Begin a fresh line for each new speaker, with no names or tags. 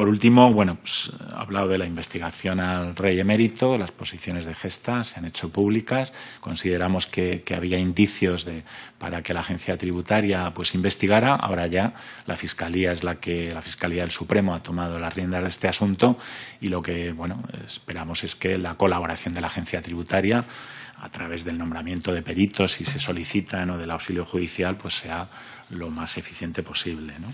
Por último, bueno, pues, eh, hablado de la investigación al rey emérito, las posiciones de gesta se han hecho públicas, consideramos que, había indicios de, para que la agencia tributaria pues investigara, ahora ya la fiscalía es la que, la fiscalía del Supremo ha tomado las riendas de este asunto y lo que, bueno, esperamos es que la colaboración de la agencia tributaria a través del nombramiento de peritos, si se solicitan o del auxilio judicial, pues sea lo más eficiente posible, ¿no?